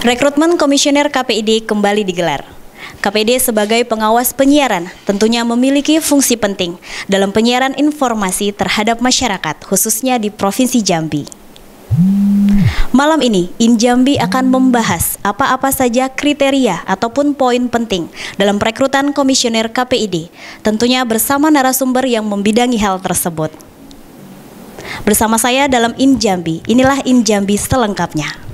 Rekrutmen Komisioner KPID kembali digelar. KPD sebagai pengawas penyiaran tentunya memiliki fungsi penting dalam penyiaran informasi terhadap masyarakat, khususnya di Provinsi Jambi. Malam ini, Injambi akan membahas apa-apa saja kriteria ataupun poin penting dalam perekrutan komisioner KPID, tentunya bersama narasumber yang membidangi hal tersebut. Bersama saya dalam Injambi, inilah Injambi selengkapnya.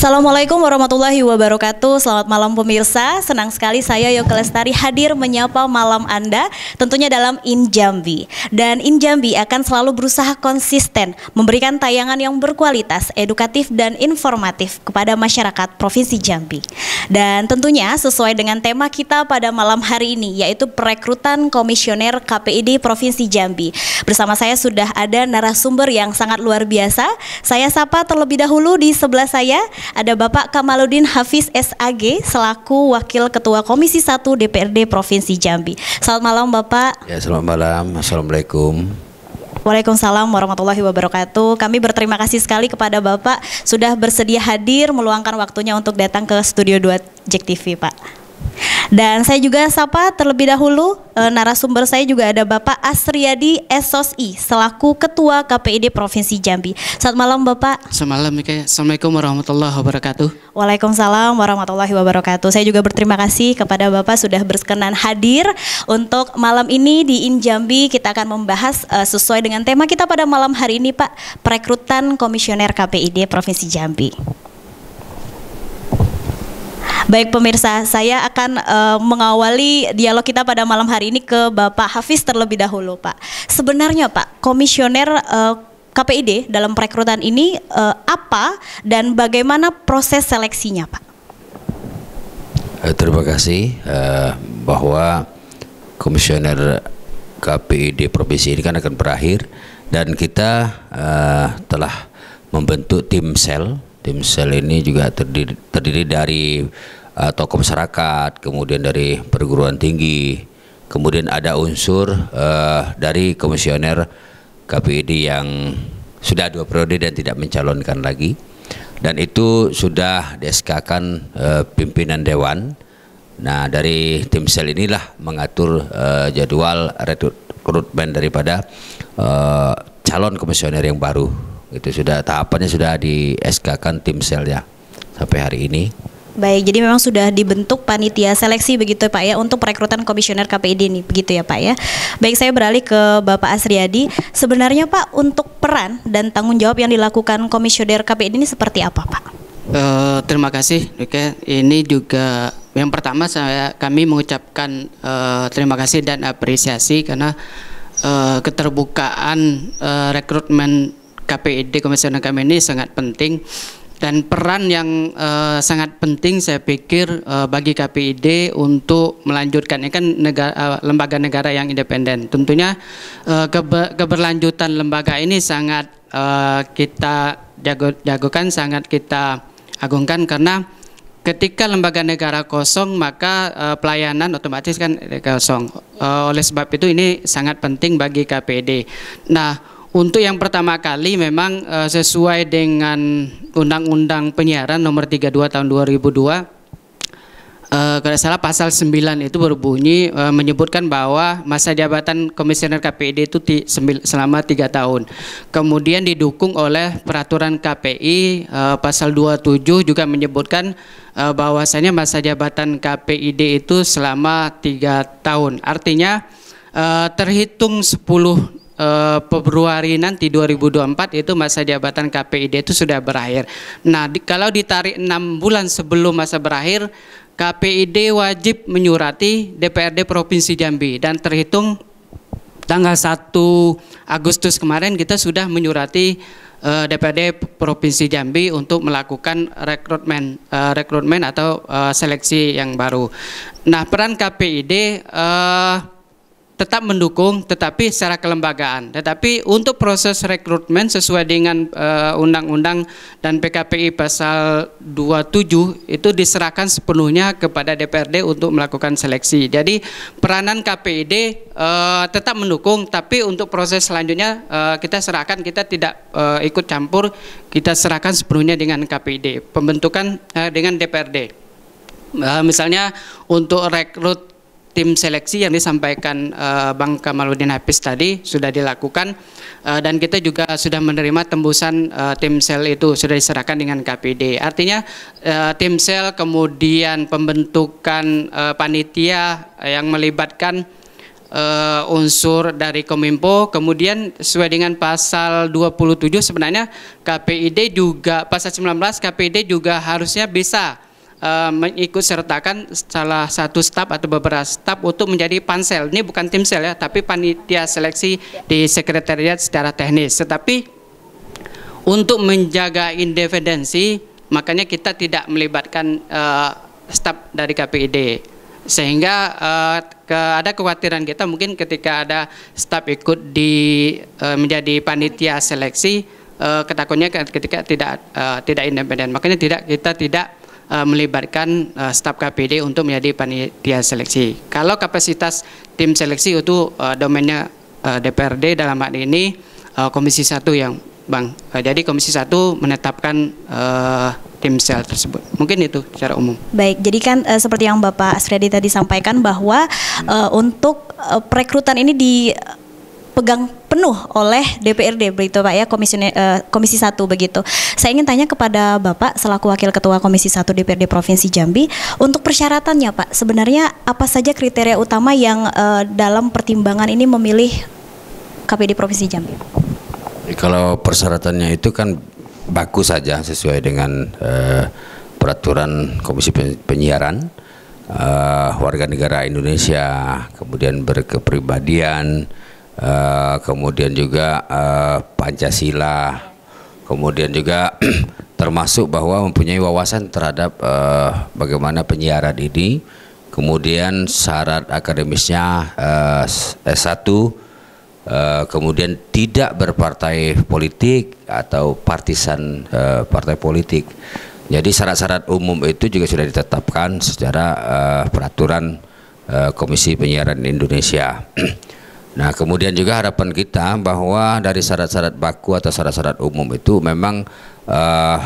Assalamualaikum warahmatullahi wabarakatuh. Selamat malam pemirsa. Senang sekali saya Yoke Lestari hadir menyapa malam Anda tentunya dalam Injambi. Dan Injambi akan selalu berusaha konsisten memberikan tayangan yang berkualitas, edukatif dan informatif kepada masyarakat Provinsi Jambi. Dan tentunya sesuai dengan tema kita pada malam hari ini yaitu perekrutan komisioner KPID Provinsi Jambi. Bersama saya sudah ada narasumber yang sangat luar biasa. Saya sapa terlebih dahulu di sebelah saya ada Bapak Kamaludin Hafiz SAG selaku Wakil Ketua Komisi 1 DPRD Provinsi Jambi. Selamat malam Bapak. Ya, selamat malam. Assalamualaikum. Waalaikumsalam warahmatullahi wabarakatuh. Kami berterima kasih sekali kepada Bapak sudah bersedia hadir meluangkan waktunya untuk datang ke Studio 2 Jek TV, Pak. Dan saya juga sapa terlebih dahulu e, narasumber saya juga ada Bapak Asriyadi SOSI selaku Ketua KPID Provinsi Jambi. Selamat malam Bapak. malam, Mika. Assalamualaikum warahmatullahi wabarakatuh. Waalaikumsalam warahmatullahi wabarakatuh. Saya juga berterima kasih kepada Bapak sudah berkenan hadir untuk malam ini di Injambi kita akan membahas e, sesuai dengan tema kita pada malam hari ini Pak, perekrutan komisioner KPID Provinsi Jambi. Baik pemirsa, saya akan uh, mengawali dialog kita pada malam hari ini ke Bapak Hafiz terlebih dahulu, Pak. Sebenarnya, Pak, komisioner uh, eh, KPID dalam perekrutan ini uh, apa dan bagaimana proses seleksinya, Pak? Terima kasih uh, bahwa komisioner KPID provinsi ini kan akan berakhir dan kita uh, telah membentuk tim sel Tim sel ini juga terdiri, terdiri dari uh, tokoh masyarakat, kemudian dari perguruan tinggi, kemudian ada unsur uh, dari komisioner KPID yang sudah dua periode dan tidak mencalonkan lagi. Dan itu sudah deskakan uh, eh, pimpinan dewan. Nah, dari tim sel inilah mengatur uh, jadwal rekrutmen daripada uh, calon komisioner yang baru itu sudah tahapannya sudah di SK kan tim ya sampai hari ini. Baik, jadi memang sudah dibentuk panitia seleksi begitu ya Pak ya untuk perekrutan komisioner KPID ini begitu ya Pak ya. Baik, saya beralih ke Bapak Asriadi Sebenarnya Pak untuk peran dan tanggung jawab yang dilakukan komisioner KPID ini seperti apa Pak? Uh, terima kasih, Oke. Ya. Ini juga yang pertama saya kami mengucapkan uh, terima kasih dan apresiasi karena uh, keterbukaan uh, rekrutmen KPID komisioner kami ini sangat penting dan peran yang uh, sangat penting saya pikir uh, bagi KPID untuk melanjutkan ini kan negara, uh, eh, lembaga negara yang independen. Tentunya uh, keber, keberlanjutan lembaga ini sangat uh, kita jago, jagokan, sangat kita agungkan karena ketika lembaga negara kosong maka uh, pelayanan otomatis kan kosong. Uh, oleh sebab itu ini sangat penting bagi KPID. Nah untuk yang pertama kali memang uh, sesuai dengan Undang-Undang Penyiaran Nomor 32 Tahun 2002 e, eh, kalau salah Pasal 9 itu berbunyi uh, menyebutkan bahwa masa jabatan Komisioner KPID itu ti, sembil, selama tiga tahun. Kemudian didukung oleh Peraturan KPI uh, Pasal 27 juga menyebutkan uh, bahwasannya masa jabatan KPID itu selama tiga tahun. Artinya uh, terhitung 10 Februari nanti 2024 itu masa jabatan KPID itu sudah berakhir. Nah, di, kalau ditarik enam bulan sebelum masa berakhir, KPID wajib menyurati DPRD Provinsi Jambi dan terhitung tanggal 1 Agustus kemarin kita sudah menyurati uh, eh, DPRD Provinsi Jambi untuk melakukan rekrutmen uh, rekrutmen atau uh, seleksi yang baru. Nah, peran KPID uh, tetap mendukung tetapi secara kelembagaan. Tetapi untuk proses rekrutmen sesuai dengan eh, undang-undang uh, dan PKPI pasal 27 itu diserahkan sepenuhnya kepada DPRD untuk melakukan seleksi. Jadi peranan KPID uh, eh, tetap mendukung tapi untuk proses selanjutnya uh, kita serahkan kita tidak uh, ikut campur, kita serahkan sepenuhnya dengan KPID. Pembentukan uh, dengan DPRD. Uh, misalnya untuk rekrut tim seleksi yang disampaikan uh, Bang Kamaludin Hafiz tadi sudah dilakukan uh, dan kita juga sudah menerima tembusan uh, tim sel itu sudah diserahkan dengan KPD. Artinya uh, tim sel kemudian pembentukan uh, panitia yang melibatkan uh, unsur dari Kominfo. Kemudian sesuai dengan pasal 27 sebenarnya KPID juga pasal 19 KPD juga harusnya bisa Eh, mengikut sertakan salah satu staf atau beberapa staf untuk menjadi pansel. Ini bukan tim sel ya, tapi panitia seleksi di sekretariat secara teknis. Tetapi untuk menjaga independensi, makanya kita tidak melibatkan uh, staf dari KPID sehingga uh, ke, ada kekhawatiran kita mungkin ketika ada staf ikut di uh, menjadi panitia seleksi uh, ketakutnya ketika tidak uh, tidak independen makanya tidak kita tidak Eh, melibatkan uh, staf KPD untuk menjadi panitia seleksi. Kalau kapasitas tim seleksi itu uh, domainnya uh, DPRD dalam hal ini uh, Komisi 1 yang Bang. Uh, jadi Komisi 1 menetapkan uh, tim sel tersebut. Mungkin itu secara umum. Baik, jadi kan uh, seperti yang Bapak Asredi tadi sampaikan bahwa uh, untuk uh, perekrutan ini dipegang penuh oleh DPRD begitu Pak ya eh, komisi uh, komisi 1 begitu. Saya ingin tanya kepada Bapak selaku wakil ketua Komisi 1 DPRD Provinsi Jambi untuk persyaratannya Pak sebenarnya apa saja kriteria utama yang uh, dalam pertimbangan ini memilih KPD Provinsi Jambi? Ya, kalau persyaratannya itu kan bagus saja sesuai dengan uh, peraturan Komisi Penyiaran uh, warga negara Indonesia kemudian berkepribadian Eh, kemudian juga uh, Pancasila, kemudian juga termasuk bahwa mempunyai wawasan terhadap uh, bagaimana penyiaran ini, kemudian syarat akademisnya uh, S1, uh, kemudian tidak berpartai politik atau partisan uh, partai politik. Jadi syarat-syarat umum itu juga sudah ditetapkan secara uh, peraturan uh, Komisi Penyiaran Indonesia. Nah kemudian juga harapan kita bahwa dari syarat-syarat baku atau syarat-syarat umum itu memang uh,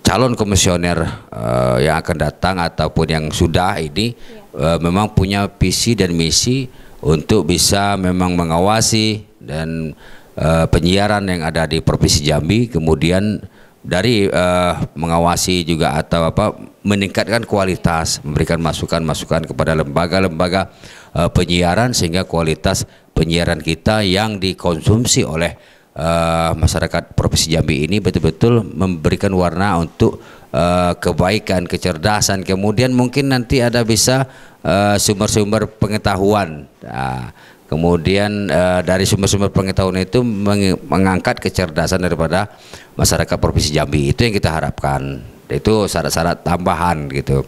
calon komisioner uh, yang akan datang ataupun yang sudah ini uh, memang punya visi dan misi untuk bisa memang mengawasi dan uh, penyiaran yang ada di provinsi Jambi kemudian dari uh, mengawasi juga atau apa meningkatkan kualitas memberikan masukan-masukan kepada lembaga-lembaga uh, penyiaran sehingga kualitas penyiaran kita yang dikonsumsi oleh uh, masyarakat Provinsi Jambi ini betul-betul memberikan warna untuk uh, kebaikan, kecerdasan. Kemudian mungkin nanti ada bisa eh, sumber-sumber uh, pengetahuan. Nah, kemudian uh, dari sumber-sumber pengetahuan itu meng mengangkat kecerdasan daripada masyarakat Provinsi Jambi. Itu yang kita harapkan. Itu syarat-syarat tambahan gitu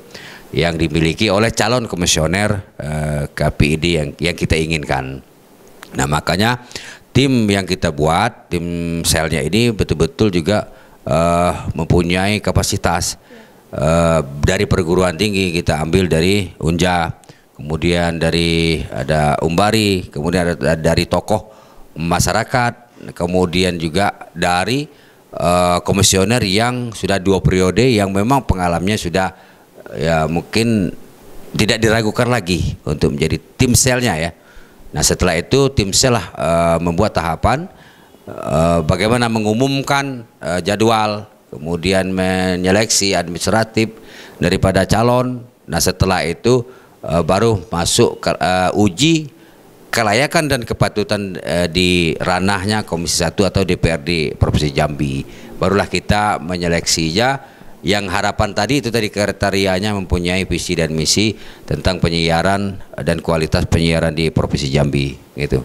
yang dimiliki oleh calon komisioner eh, KPID yang yang kita inginkan. Nah makanya tim yang kita buat, tim selnya ini betul-betul juga uh, mempunyai kapasitas uh, dari perguruan tinggi kita ambil dari Unja, kemudian dari ada Umbari, kemudian ada dari tokoh masyarakat, kemudian juga dari uh, komisioner yang sudah dua periode yang memang pengalamnya sudah ya mungkin tidak diragukan lagi untuk menjadi tim selnya ya. Nah setelah itu tim saya lah e, membuat tahapan e, bagaimana mengumumkan e, jadwal, kemudian menyeleksi administratif daripada calon. Nah setelah itu e, baru masuk ke, e, uji kelayakan dan kepatutan e, di ranahnya Komisi 1 atau DPRD Provinsi Jambi. Barulah kita menyeleksinya yang harapan tadi itu tadi kriterianya mempunyai visi dan misi tentang penyiaran dan kualitas penyiaran di Provinsi Jambi gitu.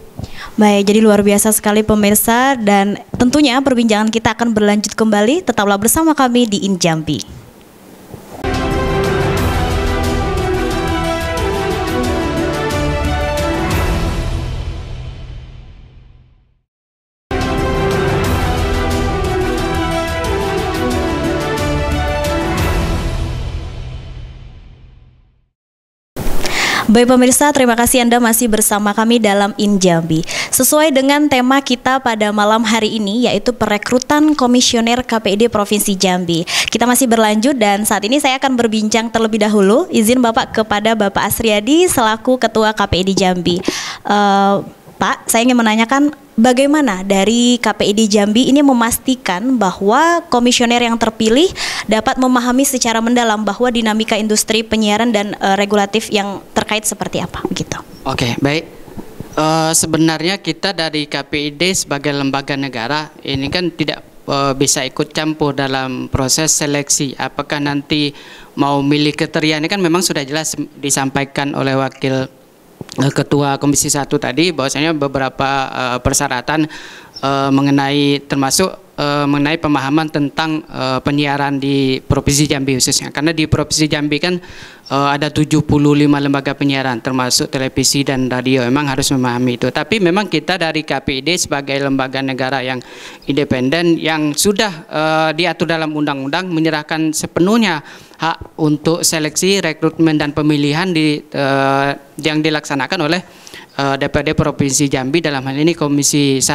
Baik, jadi luar biasa sekali pemirsa dan tentunya perbincangan kita akan berlanjut kembali. Tetaplah bersama kami di In Jambi. Baik pemirsa, terima kasih Anda masih bersama kami dalam Injambi. Sesuai dengan tema kita pada malam hari ini yaitu perekrutan komisioner KPD Provinsi Jambi. Kita masih berlanjut dan saat ini saya akan berbincang terlebih dahulu. Izin Bapak kepada Bapak Asriadi selaku Ketua KPD Jambi. Uh, Pak, saya ingin menanyakan bagaimana dari KPID Jambi ini memastikan bahwa komisioner yang terpilih dapat memahami secara mendalam bahwa dinamika industri penyiaran dan uh, regulatif yang terkait seperti apa begitu. Oke, okay, baik. Uh, sebenarnya kita dari KPID sebagai lembaga negara ini kan tidak uh, bisa ikut campur dalam proses seleksi. Apakah nanti mau milih kriteria ini kan memang sudah jelas disampaikan oleh wakil Eh, Ketua Komisi Satu tadi bahwasanya beberapa uh, persyaratan uh, mengenai termasuk uh, mengenai pemahaman tentang uh, penyiaran di Provinsi Jambi khususnya karena di Provinsi Jambi kan uh, ada 75 lembaga penyiaran termasuk televisi dan radio memang harus memahami itu tapi memang kita dari KPID sebagai lembaga negara yang independen yang sudah uh, diatur dalam undang-undang menyerahkan sepenuhnya hak untuk seleksi, rekrutmen dan pemilihan di, uh, yang dilaksanakan oleh uh, eh, DPD Provinsi Jambi dalam hal ini Komisi 1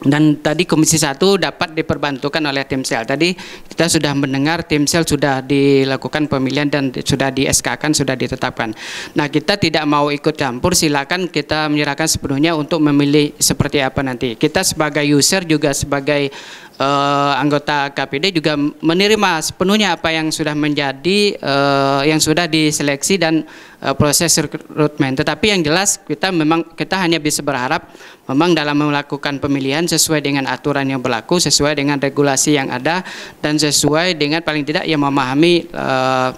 dan tadi Komisi 1 dapat diperbantukan oleh tim sel. Tadi kita sudah mendengar tim sel sudah dilakukan pemilihan dan sudah di SK kan sudah ditetapkan. Nah, kita tidak mau ikut campur, silakan kita menyerahkan sepenuhnya untuk memilih seperti apa nanti. Kita sebagai user juga sebagai uh, anggota KPD juga menerima sepenuhnya apa yang sudah menjadi uh, yang sudah diseleksi dan uh, proses rekrutmen. Tetapi yang jelas kita memang kita hanya bisa berharap memang dalam melakukan pemilihan sesuai dengan aturan yang berlaku, sesuai dengan regulasi yang ada dan sesuai dengan paling tidak yang memahami uh,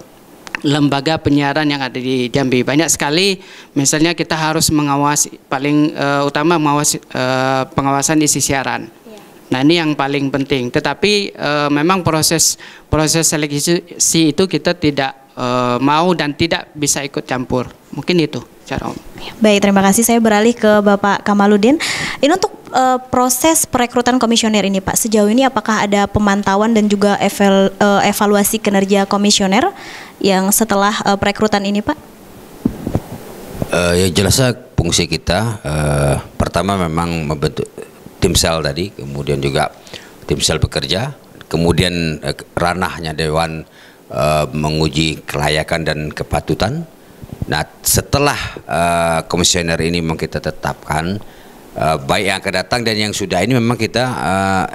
lembaga penyiaran yang ada di Jambi. Banyak sekali misalnya kita harus mengawasi paling uh, utama mengawasi uh, pengawasan isi siaran. Nah ini yang paling penting. Tetapi e, memang proses proses seleksi itu kita tidak e, mau dan tidak bisa ikut campur. Mungkin itu cara om. Baik, terima kasih. Saya beralih ke Bapak Kamaludin. Ini untuk e, proses perekrutan komisioner ini, Pak. Sejauh ini apakah ada pemantauan dan juga evel, e, evaluasi kinerja komisioner yang setelah e, perekrutan ini, Pak? E, ya jelasnya fungsi kita e, pertama memang membentuk Tim sel tadi, kemudian juga Tim sel bekerja, kemudian eh, ranahnya dewan eh, menguji kelayakan dan kepatutan. Nah, setelah eh, komisioner ini memang kita tetapkan eh, baik yang akan datang dan yang sudah ini memang kita eh,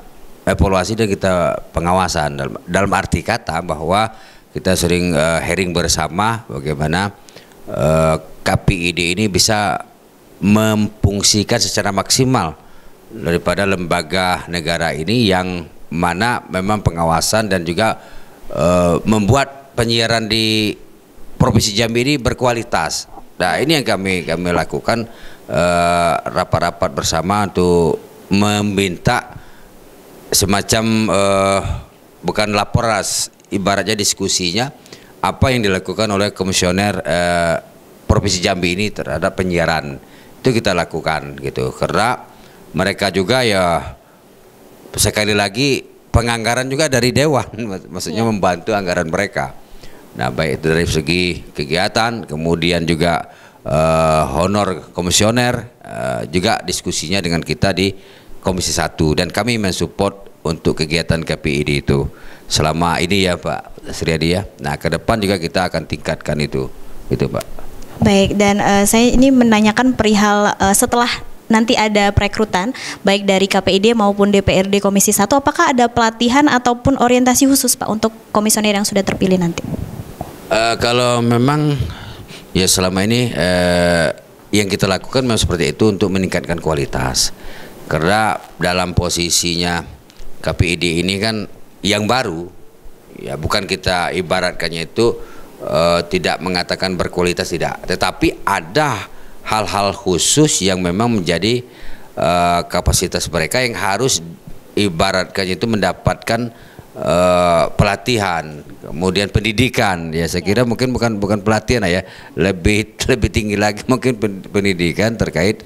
evaluasi dan kita pengawasan dalam, dalam arti kata bahwa kita sering eh, hearing bersama bagaimana eh, KPID ini bisa memfungsikan secara maksimal daripada lembaga negara ini yang mana memang pengawasan dan juga e, membuat penyiaran di provinsi Jambi ini berkualitas. Nah ini yang kami kami lakukan eh, rapat-rapat e, bersama untuk meminta semacam e, bukan laporan ibaratnya diskusinya apa yang dilakukan oleh komisioner e, provinsi Jambi ini terhadap penyiaran itu kita lakukan gitu karena mereka juga ya sekali lagi penganggaran juga dari dewan maksudnya ya. membantu anggaran mereka nah baik itu dari segi kegiatan kemudian juga uh, honor komisioner uh, juga diskusinya dengan kita di komisi Satu dan kami mensupport untuk kegiatan KPID itu selama ini ya Pak Sriadi ya. Nah ke depan juga kita akan tingkatkan itu, itu Pak. Baik dan uh, saya ini menanyakan perihal uh, setelah nanti ada perekrutan baik dari KPID maupun DPRD Komisi 1 apakah ada pelatihan ataupun orientasi khusus Pak untuk komisioner yang sudah terpilih nanti? Uh, kalau memang ya selama ini uh, yang kita lakukan memang seperti itu untuk meningkatkan kualitas karena dalam posisinya KPID ini kan yang baru ya bukan kita ibaratkannya itu uh, tidak mengatakan berkualitas tidak tetapi ada hal-hal khusus yang memang menjadi uh, kapasitas mereka yang harus ibaratkan itu mendapatkan uh, pelatihan, kemudian pendidikan. Ya saya kira ya. mungkin bukan bukan pelatihan ya, lebih lebih tinggi lagi mungkin pendidikan terkait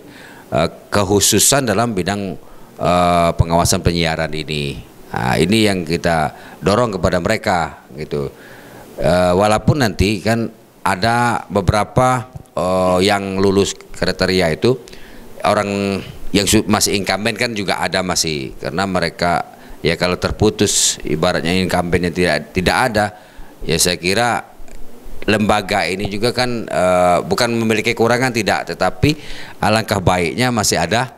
uh, kehususan dalam bidang uh, pengawasan penyiaran ini. Nah, ini yang kita dorong kepada mereka gitu. Uh, walaupun nanti kan ada beberapa uh, yang lulus kriteria itu orang yang masih incumbent kan juga ada masih karena mereka ya kalau terputus ibaratnya incumbentnya tidak tidak ada ya saya kira lembaga ini juga kan uh, bukan memiliki kekurangan tidak tetapi alangkah baiknya masih ada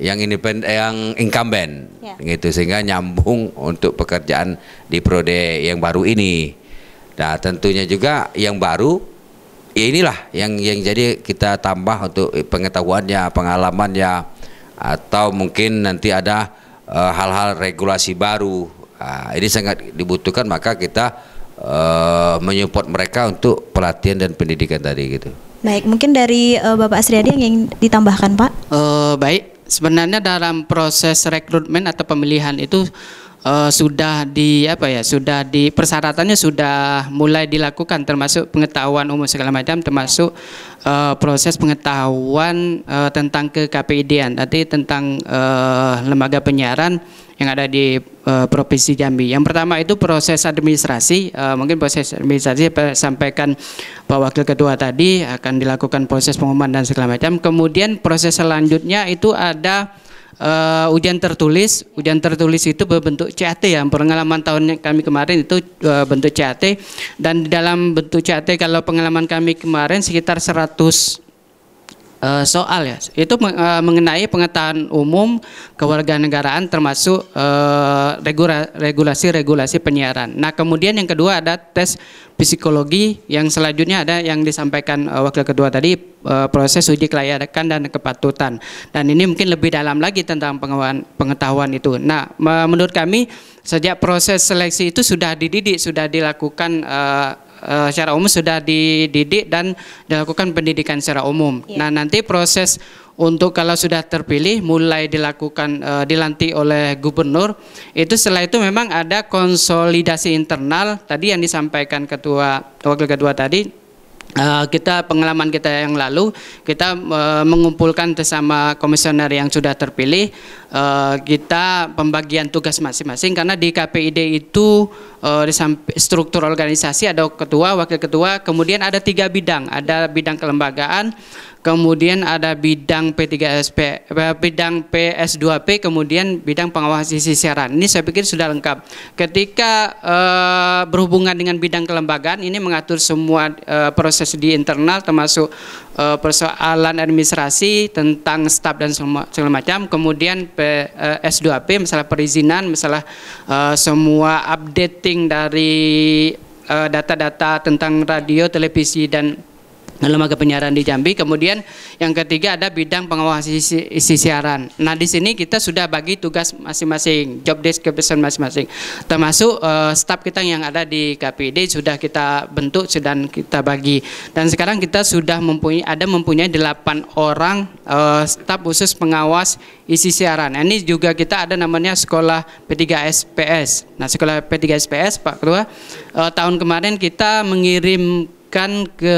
yang independen yang incumbent ya. gitu sehingga nyambung untuk pekerjaan di prode yang baru ini. Nah, tentunya juga yang baru ya inilah yang yang jadi kita tambah untuk pengetahuannya, pengalaman ya atau mungkin nanti ada eh, hal-hal uh, regulasi baru. Nah, ini sangat dibutuhkan maka kita uh, menyupport mereka untuk pelatihan dan pendidikan tadi gitu. Baik, mungkin dari uh, Bapak Asriadi yang ingin ditambahkan, Pak. Uh, baik, sebenarnya dalam proses rekrutmen atau pemilihan itu uh, sudah di apa ya sudah di persyaratannya sudah mulai dilakukan termasuk pengetahuan umum segala macam termasuk uh, proses pengetahuan uh, tentang ke KPIDan tadi tentang uh, lembaga penyiaran yang ada di uh, provinsi Jambi. Yang pertama itu proses administrasi, uh, mungkin proses administrasi sampaikan Pak Wakil Ketua tadi akan dilakukan proses pengumuman dan segala macam. Kemudian proses selanjutnya itu ada uh, ujian tertulis. Ujian tertulis itu berbentuk CAT ya. Pengalaman tahun kami kemarin itu uh, bentuk CAT dan dalam bentuk CAT kalau pengalaman kami kemarin sekitar 100 uh, soal ya. Itu uh, mengenai pengetahuan umum kewarganegaraan termasuk uh, regulasi-regulasi penyiaran. Nah, kemudian yang kedua ada tes psikologi yang selanjutnya ada yang disampaikan uh, wakil ketua tadi uh, proses uji kelayakan dan kepatutan. Dan ini mungkin lebih dalam lagi tentang pengetahuan pengetahuan itu. Nah, menurut kami sejak proses seleksi itu sudah dididik, sudah dilakukan uh, uh, secara umum sudah dididik dan dilakukan pendidikan secara umum. Yeah. Nah, nanti proses untuk kalau sudah terpilih mulai dilakukan uh, dilantik oleh gubernur itu setelah itu memang ada konsolidasi internal tadi yang disampaikan ketua wakil ketua tadi Eh, kita pengalaman kita yang lalu kita eh, mengumpulkan bersama komisioner yang sudah terpilih eh, kita pembagian tugas masing-masing karena di KPID itu di struktur organisasi ada ketua wakil ketua kemudian ada tiga bidang ada bidang kelembagaan kemudian ada bidang P3SP, eh, bidang PS2P, kemudian bidang pengawas sisi siaran. Ini saya pikir sudah lengkap. Ketika e, berhubungan dengan bidang kelembagaan, ini mengatur semua e, proses di internal, termasuk e, persoalan administrasi tentang staf dan semua, segala macam. Kemudian PS2P, masalah perizinan, masalah semua updating dari data-data tentang radio, televisi dan lembaga penyiaran di Jambi. Kemudian yang ketiga ada bidang pengawas isi, siaran. Nah di sini kita sudah bagi tugas masing-masing, job description masing-masing. Termasuk uh, staf kita yang ada di KPD sudah kita bentuk, sudah kita bagi. Dan sekarang kita sudah mempunyai ada mempunyai delapan orang uh, staf khusus pengawas isi siaran. Nah, ini juga kita ada namanya sekolah P3SPS. Nah sekolah P3SPS Pak Ketua uh, tahun kemarin kita mengirim ke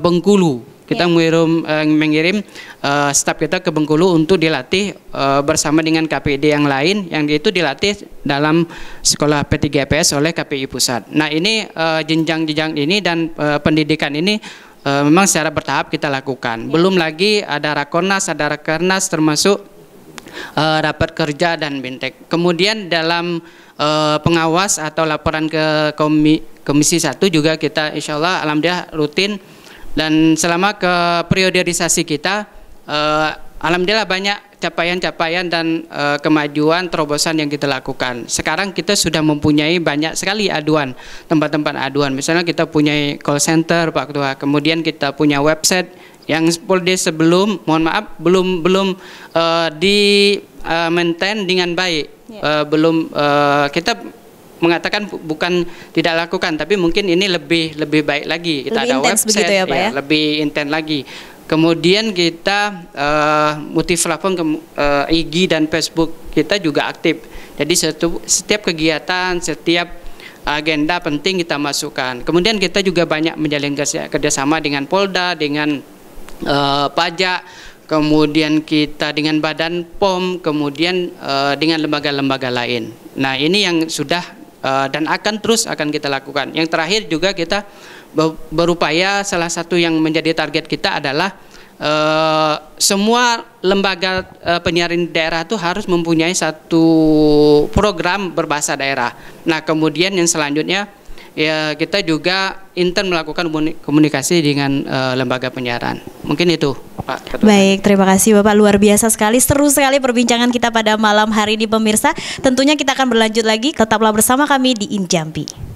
Bengkulu. Kita yeah. mengirim, uh, mengirim uh, staf kita ke Bengkulu untuk dilatih uh, bersama dengan KPD yang lain, yang itu dilatih dalam sekolah P3PS oleh KPI pusat. Nah ini jenjang-jenjang uh, ini dan uh, pendidikan ini uh, memang secara bertahap kita lakukan. Yeah. Belum lagi ada rakornas, ada rakernas termasuk uh, rapat kerja dan bintek. Kemudian dalam uh, pengawas atau laporan ke komi, Komisi 1 juga kita insya Allah alhamdulillah rutin dan selama ke periodisasi kita uh, alhamdulillah banyak capaian-capaian dan uh, kemajuan terobosan yang kita lakukan. Sekarang kita sudah mempunyai banyak sekali aduan, tempat-tempat aduan. Misalnya kita punya call center Pak Ketua, kemudian kita punya website yang sepuluh sebelum mohon maaf belum belum uh, di uh, maintain dengan baik yeah. Ya. uh, belum uh, kita mengatakan bukan tidak lakukan, tapi mungkin ini lebih lebih baik lagi. Kita lebih ada website ya, Pak, ya, ya? lebih intens lagi. Kemudian kita uh, platform ke, uh, eh, IG dan Facebook kita juga aktif. Jadi setiap, setiap kegiatan, setiap agenda penting kita masukkan. Kemudian kita juga banyak menjalin kerjasama dengan Polda, dengan uh, pajak, kemudian kita dengan Badan POM, kemudian uh, dengan lembaga-lembaga lain. Nah ini yang sudah Eh, dan akan terus akan kita lakukan. Yang terakhir juga kita berupaya salah satu yang menjadi target kita adalah uh, semua lembaga uh, penyiaran daerah itu harus mempunyai satu program berbahasa daerah. Nah, kemudian yang selanjutnya ya kita juga intern melakukan komunikasi dengan uh, lembaga penyiaran. Mungkin itu, Pak. Ketua. Baik, terima kasih Bapak luar biasa sekali, seru sekali perbincangan kita pada malam hari ini pemirsa. Tentunya kita akan berlanjut lagi, tetaplah bersama kami di Injampi.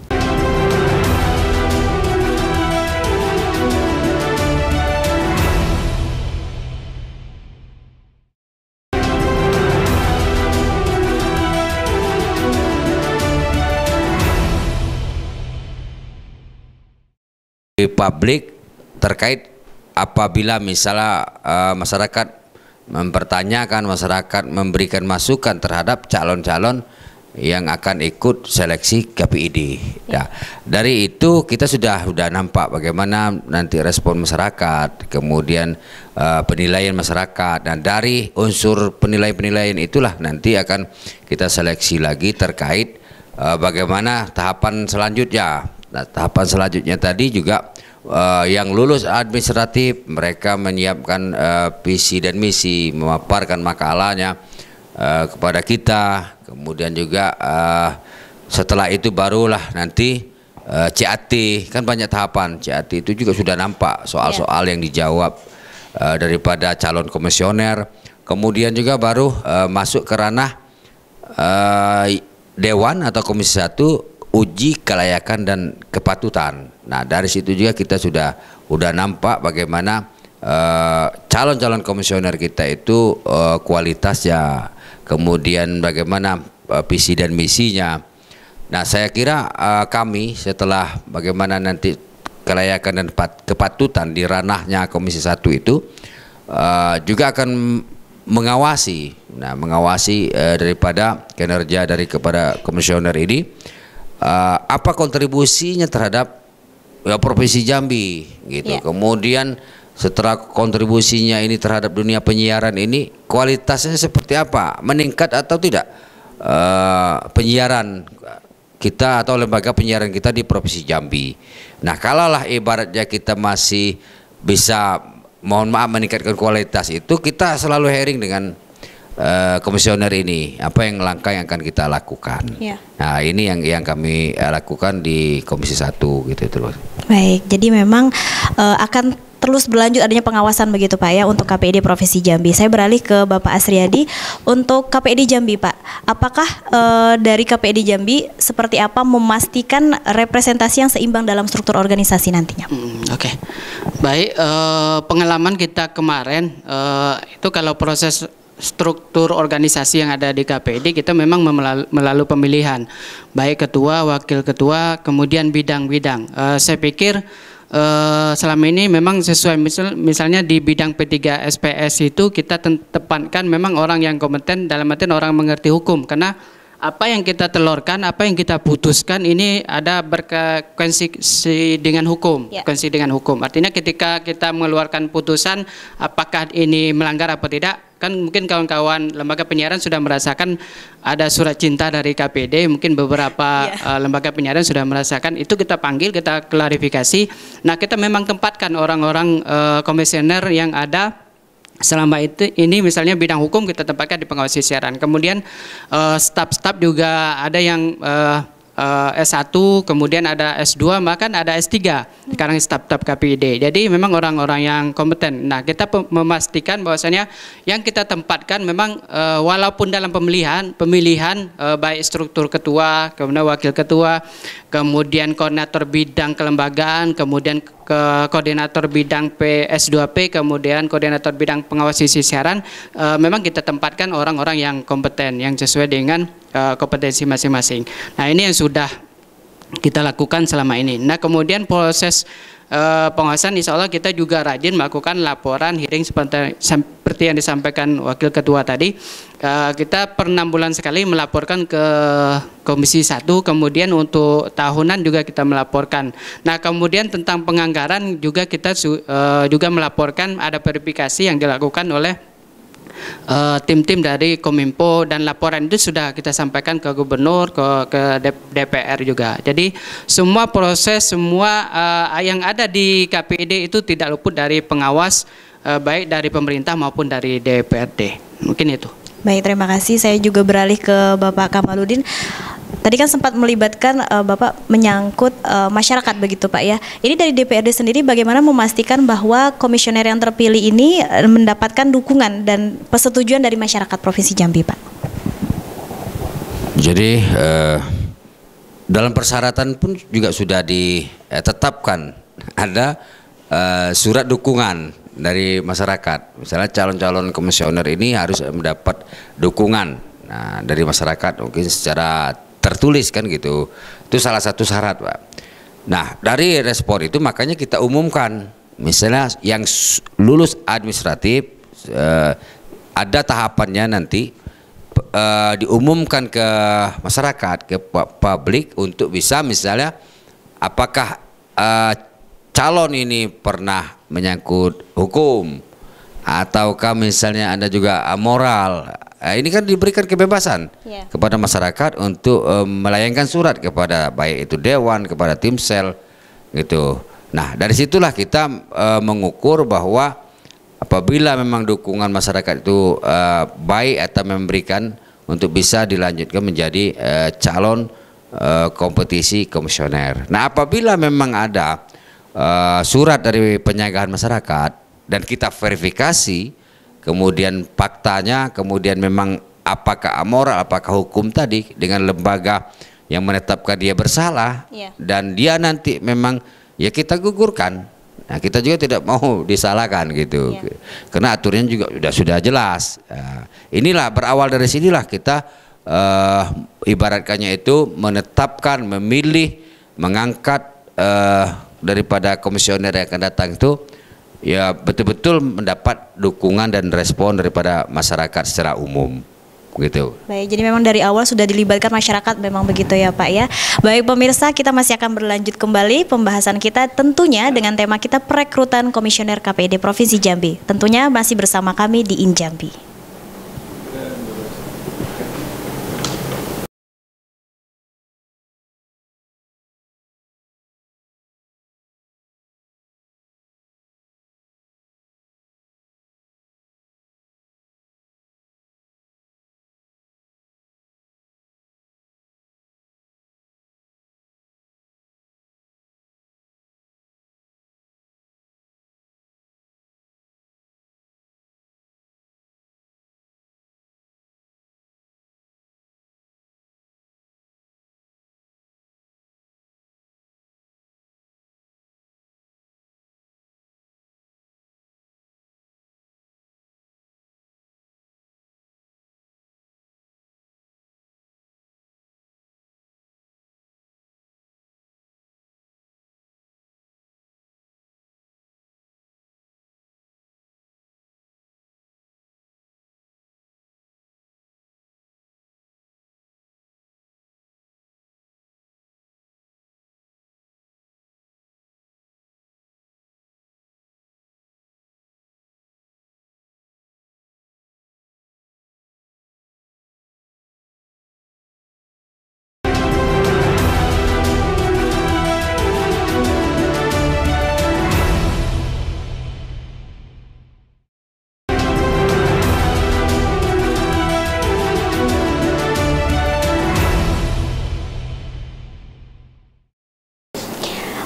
di publik terkait apabila misalnya uh, masyarakat mempertanyakan masyarakat memberikan masukan terhadap calon-calon yang akan ikut seleksi KPID. Ya. Nah, dari itu kita sudah sudah nampak bagaimana nanti respon masyarakat, kemudian uh, penilaian masyarakat. Dan dari unsur penilaian-penilaian itulah nanti akan kita seleksi lagi terkait uh, bagaimana tahapan selanjutnya. Nah, tahapan selanjutnya tadi juga uh, yang lulus administratif mereka menyiapkan uh, visi dan misi, memaparkan makalahnya uh, kepada kita. Kemudian juga uh, setelah itu barulah nanti uh, CAT kan banyak tahapan. CAT itu juga sudah nampak soal-soal yang dijawab uh, daripada calon komisioner. Kemudian juga baru uh, masuk ke ranah uh, dewan atau komisi satu uji kelayakan dan kepatutan. Nah, dari situ juga kita sudah udah nampak bagaimana eh, calon-calon uh, komisioner kita itu uh, kualitasnya, kemudian bagaimana uh, visi dan misinya. Nah, saya kira uh, kami setelah bagaimana nanti kelayakan dan kepatutan di ranahnya Komisi Satu itu uh, juga akan mengawasi, nah mengawasi uh, daripada kinerja dari kepada komisioner ini uh, apa kontribusinya terhadap ya provinsi Jambi gitu. Yeah. Kemudian setelah kontribusinya ini terhadap dunia penyiaran ini kualitasnya seperti apa? Meningkat atau tidak? Uh, penyiaran kita atau lembaga penyiaran kita di provinsi Jambi. Nah, kalaulah ibaratnya kita masih bisa mohon maaf meningkatkan kualitas itu kita selalu hearing dengan Eh, komisioner ini apa yang langkah yang akan kita lakukan ya. nah ini yang yang kami eh, lakukan di komisi satu gitu terus baik jadi memang uh, akan terus berlanjut adanya pengawasan begitu Pak ya untuk KPD Provinsi Jambi. Saya beralih ke Bapak Asriadi untuk KPD Jambi Pak. Apakah e, dari KPD Jambi seperti apa memastikan representasi yang seimbang dalam struktur organisasi nantinya? Hmm, Oke, okay. baik e, pengalaman kita kemarin e, itu kalau proses struktur organisasi yang ada di KPD kita memang melalui, pemilihan baik ketua, wakil ketua, kemudian bidang-bidang. E, saya pikir e, selama ini memang sesuai misal, misalnya di bidang P3 SPS itu kita tepankan memang orang yang kompeten dalam artian orang mengerti hukum karena apa yang kita telurkan, apa yang kita putuskan ini ada berkonsekuensi dengan hukum, ya. konsekuensi dengan hukum. Artinya ketika kita mengeluarkan putusan apakah ini melanggar atau tidak, kan mungkin kawan-kawan lembaga penyiaran sudah merasakan ada surat cinta dari KPD, mungkin beberapa yeah. Ya. lembaga penyiaran sudah merasakan itu kita panggil, kita klarifikasi. Nah, kita memang tempatkan orang-orang uh, komisioner yang ada selama itu ini misalnya bidang hukum kita tempatkan di pengawas siaran kemudian eh, staf-staf uh, juga ada yang uh, Eh, S1, kemudian ada S2, bahkan ada S3 sekarang staf-staf KPID. Jadi memang orang-orang yang kompeten. Nah, kita memastikan bahwasanya yang kita tempatkan memang uh, walaupun dalam pemilihan, pemilihan uh, baik struktur ketua, kemudian wakil ketua, kemudian koordinator bidang kelembagaan, kemudian ke koordinator bidang PS2P, kemudian koordinator bidang pengawas sisi siaran, uh, memang kita tempatkan orang-orang yang kompeten, yang sesuai dengan Eh, kompetensi masing-masing. Nah ini yang sudah kita lakukan selama ini. Nah kemudian proses uh, pengawasan insya Allah kita juga rajin melakukan laporan hearing seperti, seperti yang disampaikan Wakil Ketua tadi. Uh, kita per enam bulan sekali melaporkan ke Komisi 1, kemudian untuk tahunan juga kita melaporkan. Nah kemudian tentang penganggaran juga kita uh, juga melaporkan ada verifikasi yang dilakukan oleh Eh, tim-tim uh, dari Kominfo dan laporan itu sudah kita sampaikan ke gubernur ke, ke DPR juga. Jadi semua proses semua uh, yang ada di KPD itu tidak luput dari pengawas uh, baik dari pemerintah maupun dari DPRD. Mungkin itu. Baik, terima kasih. Saya juga beralih ke Bapak Kamaludin. Tadi kan sempat melibatkan uh, Bapak menyangkut uh, masyarakat begitu Pak ya. Ini dari DPRD sendiri bagaimana memastikan bahwa komisioner yang terpilih ini eh, mendapatkan dukungan dan persetujuan dari masyarakat Provinsi Jambi Pak? Jadi uh, dalam persyaratan pun juga sudah ditetapkan ada uh, surat dukungan dari masyarakat. Misalnya calon-calon komisioner ini harus mendapat dukungan nah, dari masyarakat mungkin secara tertulis kan gitu. Itu salah satu syarat, Pak. Nah, dari respon itu makanya kita umumkan misalnya yang lulus administratif eh, ada tahapannya nanti eh, diumumkan ke masyarakat, ke publik untuk bisa misalnya apakah eh, calon ini pernah menyangkut hukum ataukah misalnya Anda juga amoral. Nah, ini kan diberikan kebebasan yeah. kepada masyarakat untuk um, melayangkan surat kepada baik itu dewan, kepada tim sel gitu. Nah, dari situlah kita uh, mengukur bahwa apabila memang dukungan masyarakat itu uh, baik atau memberikan untuk bisa dilanjutkan menjadi uh, calon uh, kompetisi komisioner. Nah, apabila memang ada Eh, surat dari penyegahan masyarakat dan kita verifikasi kemudian faktanya kemudian memang apakah amoral apakah hukum tadi dengan lembaga yang menetapkan dia bersalah yeah. dan dia nanti memang ya kita gugurkan Nah, kita juga tidak mau disalahkan gitu, yeah. karena aturannya juga sudah sudah jelas. Nah, inilah berawal dari sinilah kita uh, ibaratkannya itu menetapkan, memilih, mengangkat uh, daripada komisioner yang akan datang itu ya betul-betul mendapat dukungan dan respon daripada masyarakat secara umum begitu Baik, jadi memang dari awal sudah dilibatkan masyarakat memang begitu ya Pak ya. Baik pemirsa, kita masih akan berlanjut kembali pembahasan kita tentunya dengan tema kita perekrutan komisioner KPD Provinsi Jambi. Tentunya masih bersama kami di Injambi.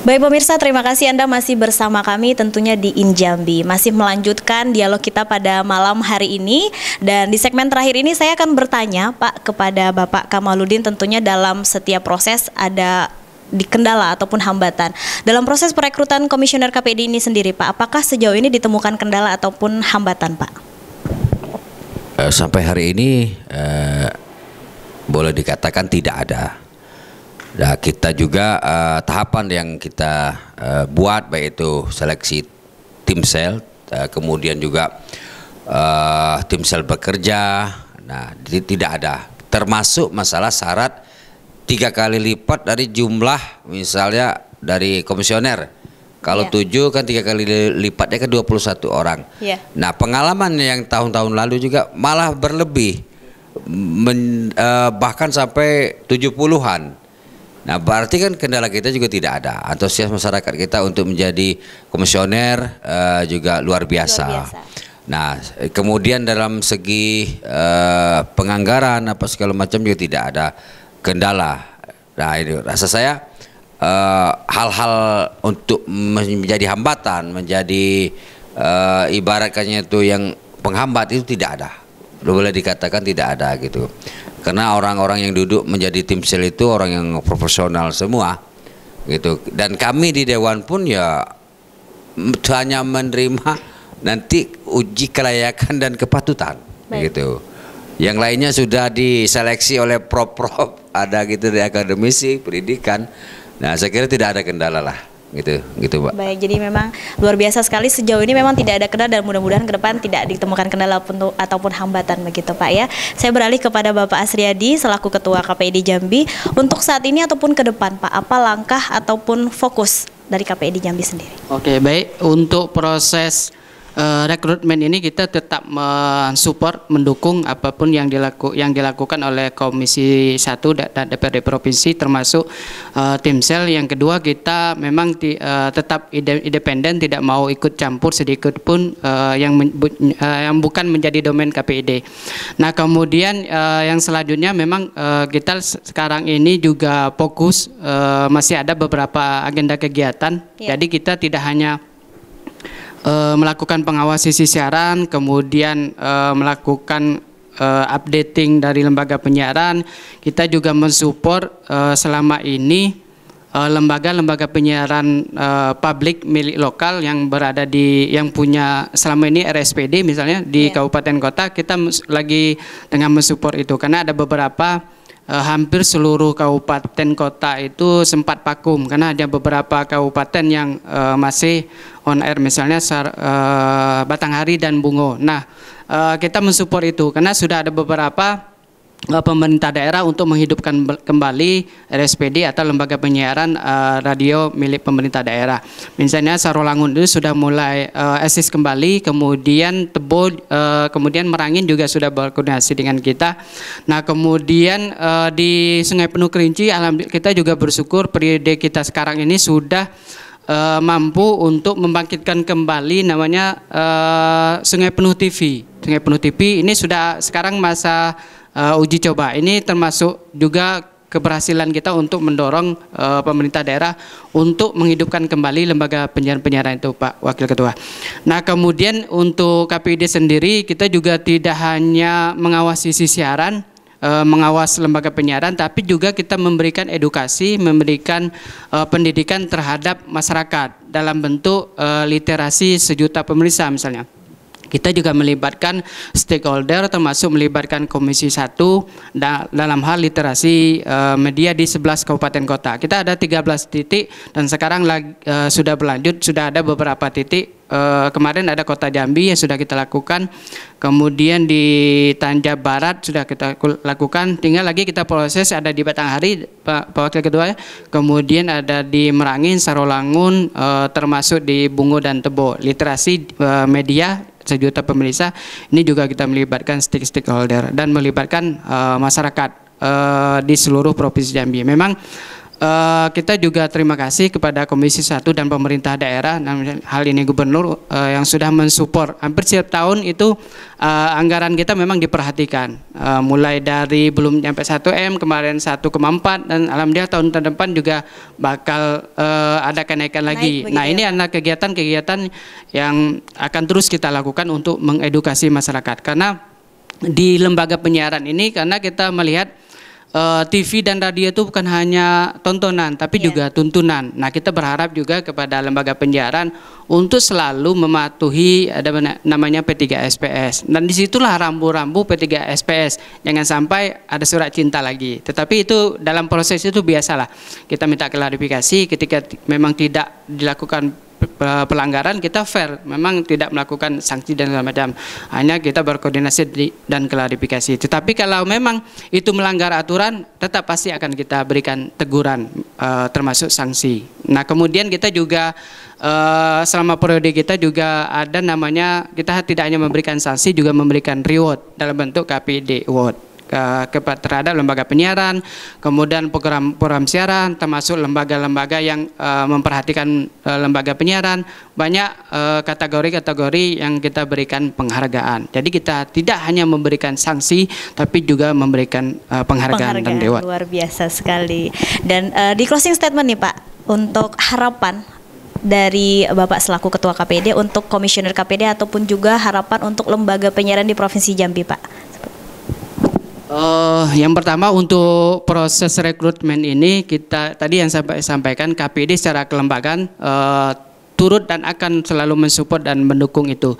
Baik pemirsa, terima kasih Anda masih bersama kami tentunya di Injambi. Masih melanjutkan dialog kita pada malam hari ini dan di segmen terakhir ini saya akan bertanya Pak kepada Bapak Kamaludin tentunya dalam setiap proses ada dikendala ataupun hambatan. Dalam proses perekrutan komisioner KPD ini sendiri Pak, apakah sejauh ini ditemukan kendala ataupun hambatan Pak? Eh, sampai hari ini eh, boleh dikatakan tidak ada Nah, kita juga uh, tahapan yang kita uh, buat baik itu seleksi tim sel, uh, kemudian juga uh, tim sel bekerja. Nah, jadi tidak ada termasuk masalah syarat tiga kali lipat dari jumlah misalnya dari komisioner. Kalau yeah. tujuh kan tiga kali lipatnya ke kan 21 orang. Yeah. Nah pengalaman yang tahun-tahun lalu juga malah berlebih, Men, uh, bahkan sampai 70-an Nah berarti kan kendala kita juga tidak ada. Antusias masyarakat kita untuk menjadi komisioner uh, juga luar biasa. Luar biasa. Nah, kemudian dalam segi uh, penganggaran apa segala macam juga tidak ada kendala. Nah, ini rasa saya eh, hal-hal uh, untuk menjadi hambatan, menjadi uh, ibaratkannya itu yang penghambat itu tidak ada boleh dikatakan tidak ada gitu karena orang-orang yang duduk menjadi tim sel itu orang yang profesional semua gitu dan kami di dewan pun ya hanya menerima nanti uji kelayakan dan kepatutan Baik. gitu yang lainnya sudah diseleksi oleh prop-prop ada gitu di akademisi pendidikan nah saya kira tidak ada kendala lah gitu gitu pak baik jadi memang luar biasa sekali sejauh ini memang tidak ada kendala dan mudah-mudahan ke depan tidak ditemukan kendala ataupun hambatan begitu pak ya saya beralih kepada bapak Asriadi selaku ketua KPID Jambi untuk saat ini ataupun ke depan pak apa langkah ataupun fokus dari KPID Jambi sendiri oke baik untuk proses uh, rekrutmen ini kita tetap mensupport mendukung apapun yang dilaku yang dilakukan oleh Komisi 1 dan DPRD provinsi termasuk uh, tim sel yang kedua kita memang di, uh, eh, tetap independen tidak mau ikut campur sedikit pun uh, yang men, uh, yang bukan menjadi domain KPID. Nah, kemudian uh, yang selanjutnya memang uh, kita sekarang ini juga fokus uh, masih ada beberapa agenda kegiatan. Yeah. Jadi kita tidak hanya uh, melakukan pengawas sisi siaran, kemudian uh, melakukan uh, updating dari lembaga penyiaran. Kita juga mensupport uh, selama ini lembaga-lembaga penyiaran uh, publik milik lokal yang berada di yang punya selama ini RSPD misalnya di yeah. kabupaten kota kita lagi dengan mensupport itu karena ada beberapa eh, hampir seluruh kabupaten kota itu sempat vakum karena ada beberapa kabupaten yang eh, masih on air misalnya e, Batanghari dan Bungo. Nah, eh, kita mensupport itu karena sudah ada beberapa Eh, pemerintah daerah untuk menghidupkan kembali RSPD atau lembaga penyiaran uh, radio milik pemerintah daerah. Misalnya Sarolangun itu sudah mulai uh, eksis kembali, kemudian Tebo, uh, kemudian Merangin juga sudah berkoordinasi dengan kita. Nah kemudian uh, di Sungai Penuh Kerinci, alhamdulillah kita juga bersyukur periode kita sekarang ini sudah uh, mampu untuk membangkitkan kembali namanya uh, Sungai Penuh TV. Sungai Penuh TV ini sudah sekarang masa uh, uji coba. Ini termasuk juga keberhasilan kita untuk mendorong uh, pemerintah daerah untuk menghidupkan kembali lembaga penyiaran-penyiaran itu Pak Wakil Ketua. Nah kemudian untuk KPID sendiri kita juga tidak hanya mengawasi sisi siaran, uh, mengawas lembaga penyiaran, tapi juga kita memberikan edukasi, memberikan uh, pendidikan terhadap masyarakat dalam bentuk uh, literasi sejuta pemirsa misalnya kita juga melibatkan stakeholder termasuk melibatkan Komisi 1 dalam hal literasi eh, media di 11 kabupaten kota. Kita ada 13 titik dan sekarang lagi, eh, sudah berlanjut, sudah ada beberapa titik. Eh, kemarin ada kota Jambi yang sudah kita lakukan, kemudian di Tanja Barat sudah kita lakukan, tinggal lagi kita proses ada di Batanghari, Pak, Pak Wakil Ketua, ya. kemudian ada di Merangin, Sarolangun, termasuk di Bungo dan Tebo. Literasi media sejuta pemirsa ini juga kita melibatkan stakeholder dan melibatkan uh, masyarakat uh, di seluruh provinsi Jambi. Memang Eh, kita juga terima kasih kepada Komisi 1 dan pemerintah daerah dan hal ini gubernur uh, yang sudah mensupport hampir setiap tahun itu uh, anggaran kita memang diperhatikan uh, mulai dari belum sampai 1 M kemarin 1,4 dan alhamdulillah tahun depan juga bakal uh, ada kenaikan lagi. Naik, nah, ya? ini adalah kegiatan-kegiatan yang akan terus kita lakukan untuk mengedukasi masyarakat karena di lembaga penyiaran ini karena kita melihat uh, eh, TV dan radio itu bukan hanya tontonan tapi yeah. juga tuntunan. Nah, kita berharap juga kepada lembaga penyiaran untuk selalu mematuhi ada namanya P3SPS. Dan disitulah rambu-rambu P3SPS. Jangan sampai ada surat cinta lagi. Tetapi itu dalam proses itu biasalah. Kita minta klarifikasi ketika memang tidak dilakukan pelanggaran kita fair memang tidak melakukan sanksi dan segala macam hanya kita berkoordinasi dan klarifikasi tetapi kalau memang itu melanggar aturan tetap pasti akan kita berikan teguran eh, termasuk sanksi nah kemudian kita juga eh, selama periode kita juga ada namanya kita tidak hanya memberikan sanksi juga memberikan reward dalam bentuk KPD award ke, terhadap lembaga penyiaran, kemudian program-program siaran, termasuk lembaga-lembaga yang uh, memperhatikan uh, lembaga penyiaran, banyak eh, kategori-kategori uh, yang kita berikan penghargaan. Jadi kita tidak hanya memberikan sanksi, tapi juga memberikan uh, penghargaan, penghargaan dan dewa. Luar biasa sekali. Dan uh, di closing statement nih Pak, untuk harapan dari Bapak selaku Ketua KPD untuk Komisioner KPD ataupun juga harapan untuk lembaga penyiaran di Provinsi Jambi, Pak. Uh, yang pertama untuk proses rekrutmen ini kita tadi yang saya sampaikan KPD secara kelembagaan uh, turut dan akan selalu mensupport dan mendukung itu.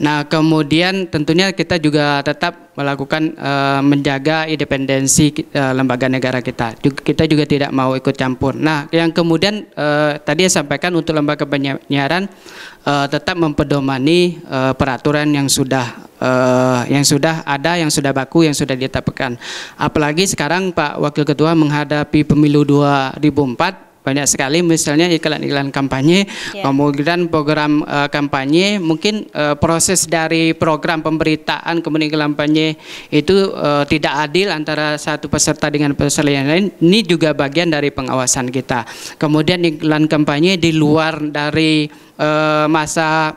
Nah, kemudian tentunya kita juga tetap melakukan uh, menjaga independensi uh, lembaga negara kita. Juga, kita juga tidak mau ikut campur. Nah, yang kemudian uh, tadi saya sampaikan untuk lembaga penyiaran uh, tetap mempedomani uh, peraturan yang sudah uh, yang sudah ada, yang sudah baku, yang sudah ditetapkan. Apalagi sekarang Pak Wakil Ketua menghadapi pemilu 2004 banyak sekali misalnya iklan-iklan kampanye yeah. kemudian program uh, kampanye mungkin uh, proses dari program pemberitaan kemudian kampanye itu uh, tidak adil antara satu peserta dengan peserta yang lain ini juga bagian dari pengawasan kita kemudian iklan kampanye di luar dari uh, masa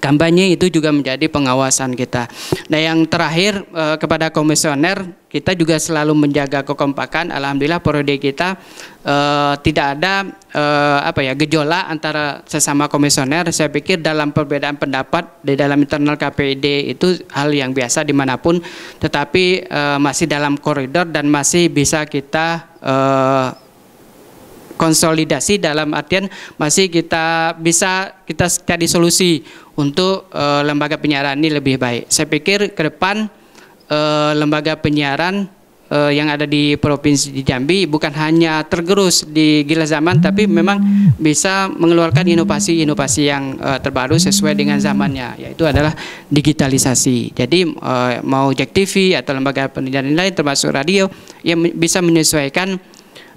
kampanye itu juga menjadi pengawasan kita. Nah yang terakhir eh, kepada komisioner kita juga selalu menjaga kekompakan. Alhamdulillah periode kita eh, tidak ada eh, apa ya gejolak antara sesama komisioner. Saya pikir dalam perbedaan pendapat di dalam internal KPID itu hal yang biasa dimanapun, tetapi eh, masih dalam koridor dan masih bisa kita eh, konsolidasi dalam artian masih kita bisa kita cari solusi untuk e, lembaga penyiaran ini lebih baik. Saya pikir ke depan e, lembaga penyiaran e, yang ada di provinsi di Jambi bukan hanya tergerus di gila zaman tapi memang bisa mengeluarkan inovasi-inovasi yang e, terbaru sesuai dengan zamannya yaitu adalah digitalisasi. Jadi e, mau Jack TV atau lembaga penyiaran lain termasuk radio yang bisa menyesuaikan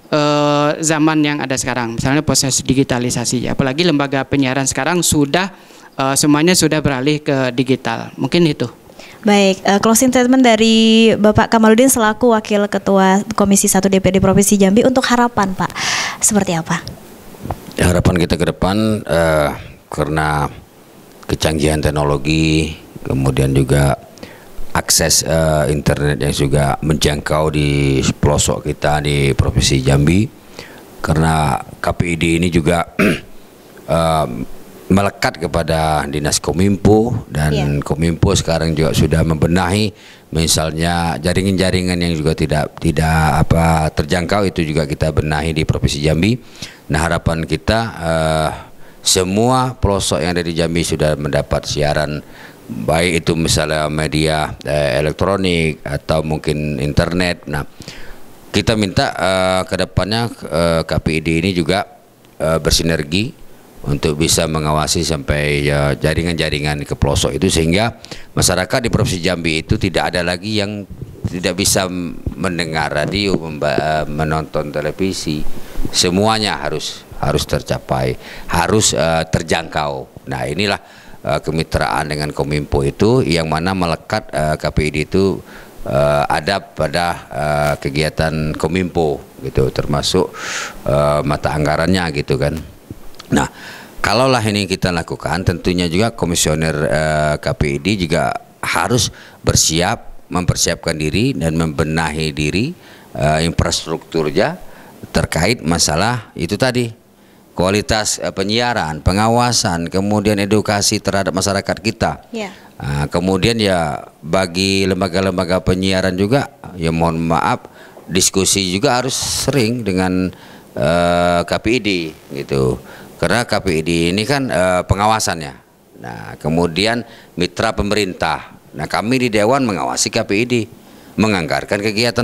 Eh, zaman yang ada sekarang. Misalnya proses digitalisasi, apalagi lembaga penyiaran sekarang sudah eh, semuanya sudah beralih ke digital. Mungkin itu. Baik, uh, closing statement dari Bapak Kamaludin selaku Wakil Ketua Komisi 1 DPD Provinsi Jambi untuk harapan Pak, seperti apa? Ya, harapan kita ke depan uh, karena kecanggihan teknologi, kemudian juga akses uh, internet yang juga menjangkau di pelosok kita di provinsi Jambi karena KPID ini juga uh, melekat kepada dinas Kominfo dan yeah. Kominfo sekarang juga sudah membenahi misalnya jaringan-jaringan yang juga tidak tidak apa terjangkau itu juga kita benahi di provinsi Jambi. Nah harapan kita uh, semua pelosok yang ada di Jambi sudah mendapat siaran baik itu misalnya media eh, elektronik atau mungkin internet. Nah, kita minta eh, ke depannya eh, KPID ini juga eh, bersinergi untuk bisa mengawasi sampai jaringan ya, jaringan-jaringan ke pelosok itu sehingga masyarakat di Provinsi Jambi itu tidak ada lagi yang tidak bisa mendengar radio, eh, menonton televisi, semuanya harus harus tercapai, harus uh, terjangkau. Nah, inilah Eh, kemitraan dengan Kominfo itu yang mana melekat uh, eh, KPID itu uh, ada pada uh, kegiatan Kominfo gitu termasuk uh, mata anggarannya gitu kan. Nah, kalaulah ini kita lakukan tentunya juga komisioner uh, KPID juga harus bersiap mempersiapkan diri dan membenahi diri uh, infrastrukturnya terkait masalah itu tadi kualitas eh, penyiaran, pengawasan, kemudian edukasi terhadap masyarakat kita. Yeah. Ya. Uh, kemudian ya bagi lembaga-lembaga penyiaran juga ya mohon maaf diskusi juga harus sering dengan uh, eh, KPID gitu. Karena KPID ini kan uh, pengawasannya. Nah, kemudian mitra pemerintah. Nah, kami di dewan mengawasi KPID, menganggarkan kegiatan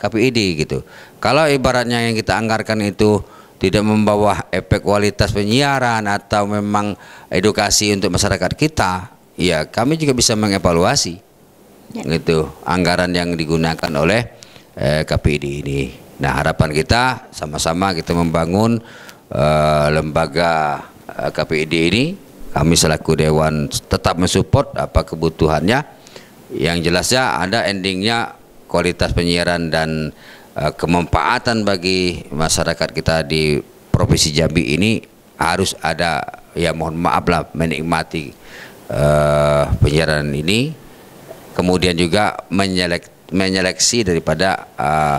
KPID gitu. Kalau ibaratnya yang kita anggarkan itu tidak membawa efek kualitas penyiaran atau memang edukasi untuk masyarakat kita, ya kami juga bisa mengevaluasi ya. gitu anggaran yang digunakan oleh eh, KPID ini. Nah harapan kita sama-sama kita membangun eh, lembaga eh, KPID ini. Kami selaku Dewan tetap mensupport apa kebutuhannya. Yang jelasnya ada endingnya kualitas penyiaran dan Eh, kemanfaatan bagi masyarakat kita di Provinsi Jambi ini harus ada ya mohon maaf lah menikmati uh, penyiaran ini kemudian juga menyelek, menyeleksi daripada uh,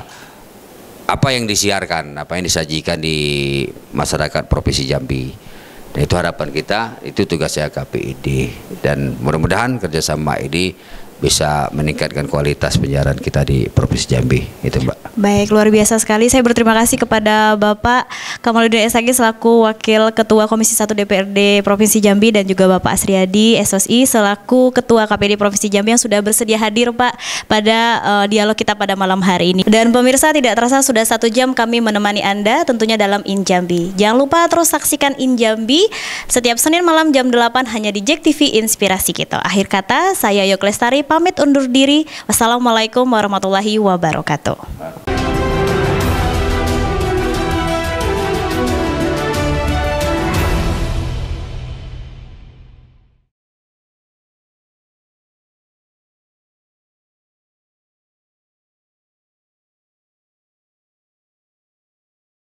apa yang disiarkan apa yang disajikan di masyarakat Provinsi Jambi dan itu harapan kita itu tugasnya KPID dan mudah-mudahan kerjasama ini bisa meningkatkan kualitas penyiaran kita di Provinsi Jambi itu Mbak. Baik, luar biasa sekali. Saya berterima kasih kepada Bapak Kamaludin Esagi selaku Wakil Ketua Komisi 1 DPRD Provinsi Jambi dan juga Bapak Asriadi SSI selaku Ketua KPD Provinsi Jambi yang sudah bersedia hadir Pak pada uh, dialog kita pada malam hari ini. Dan pemirsa tidak terasa sudah satu jam kami menemani Anda tentunya dalam In Jambi. Jangan lupa terus saksikan In Jambi setiap Senin malam jam 8 hanya di Jek TV Inspirasi Kita. Akhir kata, saya Yoke Lestari pamit undur diri. Wassalamualaikum warahmatullahi wabarakatuh.